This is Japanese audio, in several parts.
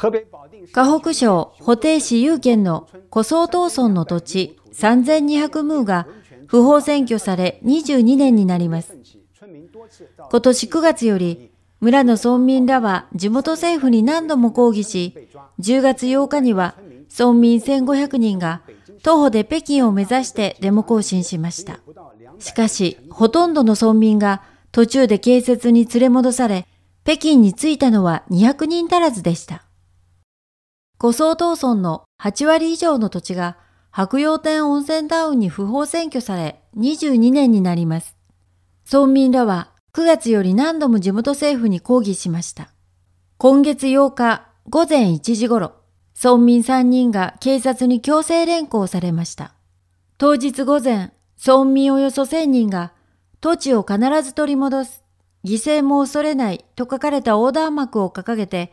河北省保定市有県の古総島村の土地3200ムーが不法占拠され22年になります。今年9月より村の村民らは地元政府に何度も抗議し、10月8日には村民1500人が徒歩で北京を目指してデモ行進しました。しかし、ほとんどの村民が途中で警察に連れ戻され、北京に着いたのは200人足らずでした。五層闘村の8割以上の土地が白洋店温泉タウンに不法占拠され22年になります。村民らは9月より何度も地元政府に抗議しました。今月8日午前1時頃、村民3人が警察に強制連行されました。当日午前、村民およそ1000人が土地を必ず取り戻す、犠牲も恐れないと書かれた横断幕を掲げて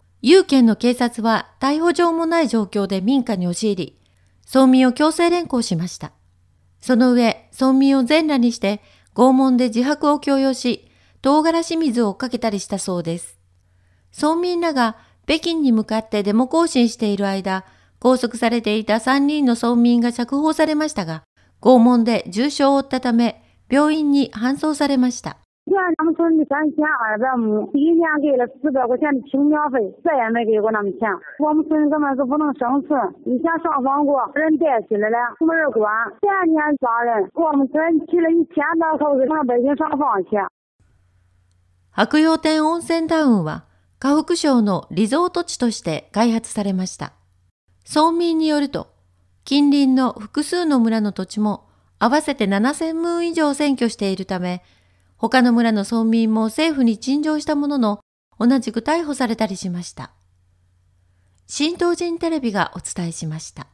有権の警察は逮捕状もない状況で民家に押し入り、村民を強制連行しました。その上、村民を全裸にして拷問で自白を強要し、唐辛子水をかけたりしたそうです。村民らが北京に向かってデモ行進している間、拘束されていた3人の村民が釈放されましたが、拷問で重傷を負ったため、病院に搬送されました。你看店村的二百亩，一年给了四百块钱的青苗费，再也没给过那么钱。我们村根本是不能生存。以前上过，人带起来了，没人管。前年抓人，我们村了一千多口子上北京上去。白洋温泉タウンは、河北省のリゾート地として開発されました。村民によると、近隣の複数の村の土地も合わせて7000棟以上占拠しているため、他の村の村民も政府に陳情したものの、同じく逮捕されたりしました。新東人テレビがお伝えしました。